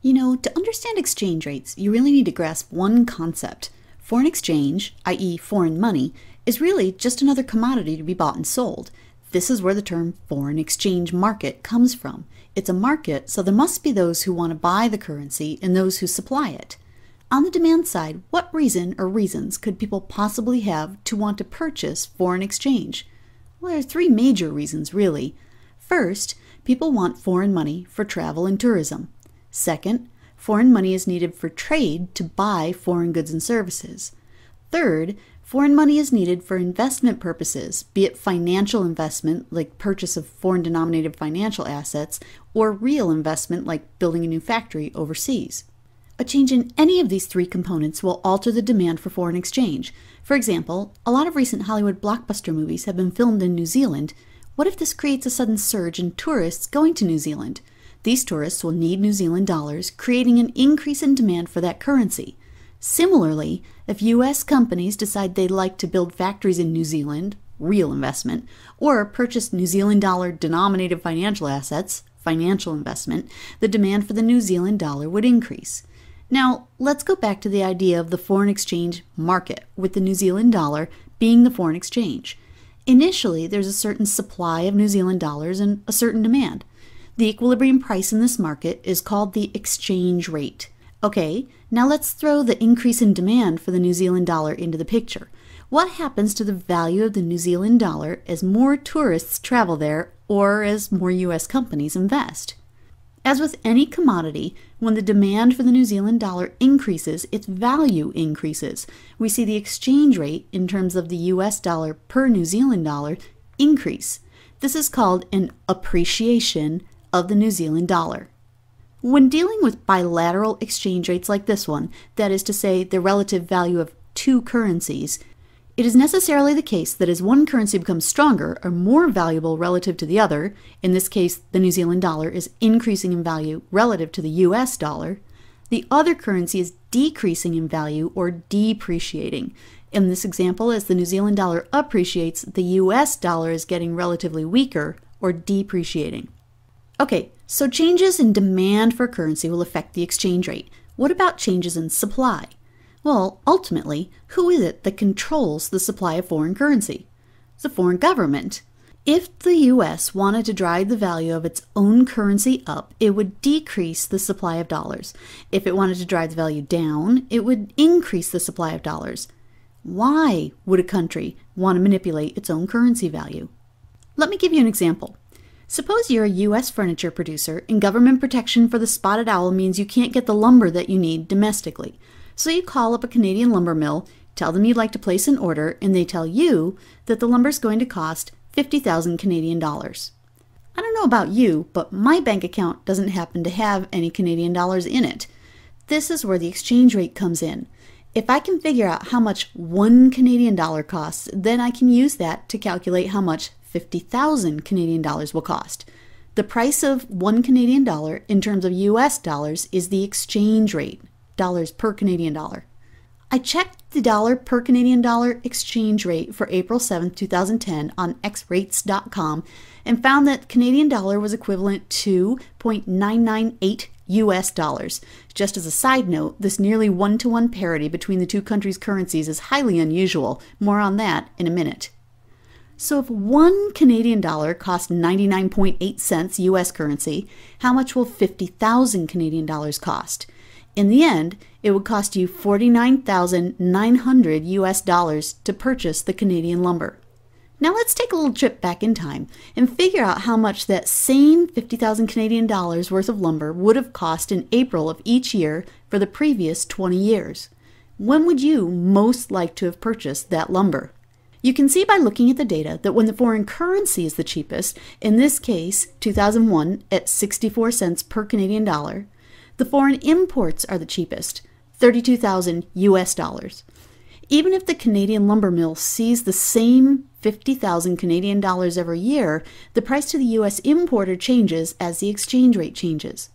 You know, to understand exchange rates, you really need to grasp one concept. Foreign exchange, i.e., foreign money, is really just another commodity to be bought and sold. This is where the term foreign exchange market comes from. It's a market, so there must be those who want to buy the currency and those who supply it. On the demand side, what reason or reasons could people possibly have to want to purchase foreign exchange? Well, there are three major reasons, really. First, people want foreign money for travel and tourism. Second, foreign money is needed for trade to buy foreign goods and services. Third, foreign money is needed for investment purposes, be it financial investment, like purchase of foreign denominated financial assets, or real investment, like building a new factory overseas. A change in any of these three components will alter the demand for foreign exchange. For example, a lot of recent Hollywood blockbuster movies have been filmed in New Zealand. What if this creates a sudden surge in tourists going to New Zealand? These tourists will need New Zealand dollars, creating an increase in demand for that currency. Similarly, if U.S. companies decide they'd like to build factories in New Zealand, real investment, or purchase New Zealand dollar denominated financial assets, financial investment, the demand for the New Zealand dollar would increase. Now, let's go back to the idea of the foreign exchange market, with the New Zealand dollar being the foreign exchange. Initially, there's a certain supply of New Zealand dollars and a certain demand. The equilibrium price in this market is called the exchange rate. Okay, now let's throw the increase in demand for the New Zealand dollar into the picture. What happens to the value of the New Zealand dollar as more tourists travel there or as more US companies invest? As with any commodity, when the demand for the New Zealand dollar increases, its value increases. We see the exchange rate in terms of the US dollar per New Zealand dollar increase. This is called an appreciation of the New Zealand dollar. When dealing with bilateral exchange rates like this one, that is to say, the relative value of two currencies, it is necessarily the case that as one currency becomes stronger or more valuable relative to the other, in this case the New Zealand dollar is increasing in value relative to the US dollar, the other currency is decreasing in value or depreciating. In this example, as the New Zealand dollar appreciates, the US dollar is getting relatively weaker or depreciating. Okay, so changes in demand for currency will affect the exchange rate. What about changes in supply? Well, ultimately, who is it that controls the supply of foreign currency? The foreign government. If the US wanted to drive the value of its own currency up, it would decrease the supply of dollars. If it wanted to drive the value down, it would increase the supply of dollars. Why would a country want to manipulate its own currency value? Let me give you an example. Suppose you're a U.S. furniture producer and government protection for the spotted owl means you can't get the lumber that you need domestically. So you call up a Canadian lumber mill, tell them you'd like to place an order, and they tell you that the lumber's going to cost 50,000 Canadian dollars. I don't know about you, but my bank account doesn't happen to have any Canadian dollars in it. This is where the exchange rate comes in. If I can figure out how much one Canadian dollar costs, then I can use that to calculate how much 50,000 Canadian dollars will cost. The price of one Canadian dollar in terms of US dollars is the exchange rate, dollars per Canadian dollar. I checked the dollar per Canadian dollar exchange rate for April 7, 2010 on xrates.com and found that Canadian dollar was equivalent to 0.998 US dollars. Just as a side note, this nearly one to one parity between the two countries' currencies is highly unusual. More on that in a minute. So, if one Canadian dollar costs 99.8 cents US currency, how much will 50,000 Canadian dollars cost? In the end, it would cost you 49,900 US dollars to purchase the Canadian lumber. Now let's take a little trip back in time and figure out how much that same 50,000 Canadian dollars worth of lumber would have cost in April of each year for the previous 20 years. When would you most like to have purchased that lumber? You can see by looking at the data that when the foreign currency is the cheapest, in this case 2001 at 64 cents per Canadian dollar, the foreign imports are the cheapest, 32,000 US dollars. Even if the Canadian lumber mill sees the same 50,000 Canadian dollars every year, the price to the US importer changes as the exchange rate changes.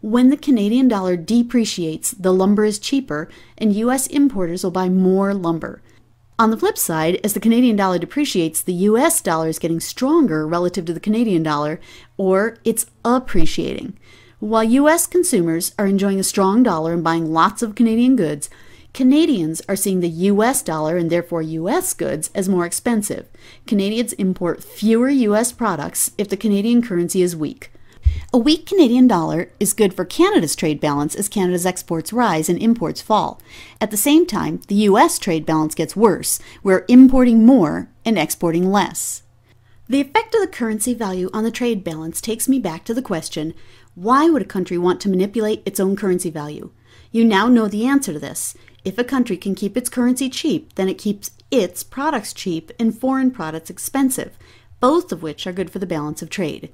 When the Canadian dollar depreciates, the lumber is cheaper and US importers will buy more lumber. On the flip side, as the Canadian dollar depreciates, the US dollar is getting stronger relative to the Canadian dollar, or it's appreciating. While US consumers are enjoying a strong dollar and buying lots of Canadian goods, Canadians are seeing the US dollar and therefore US goods as more expensive. Canadians import fewer US products if the Canadian currency is weak. A weak Canadian dollar is good for Canada's trade balance as Canada's exports rise and imports fall. At the same time, the US trade balance gets worse. We're importing more and exporting less. The effect of the currency value on the trade balance takes me back to the question why would a country want to manipulate its own currency value? You now know the answer to this. If a country can keep its currency cheap, then it keeps its products cheap and foreign products expensive, both of which are good for the balance of trade.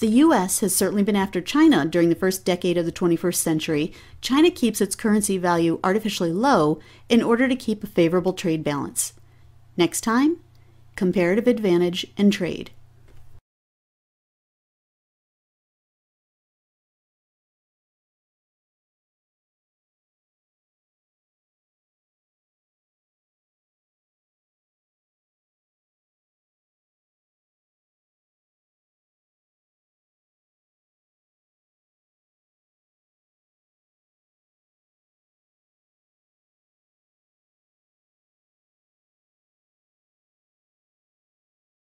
The US has certainly been after China during the first decade of the 21st century. China keeps its currency value artificially low in order to keep a favorable trade balance. Next time, comparative advantage and trade.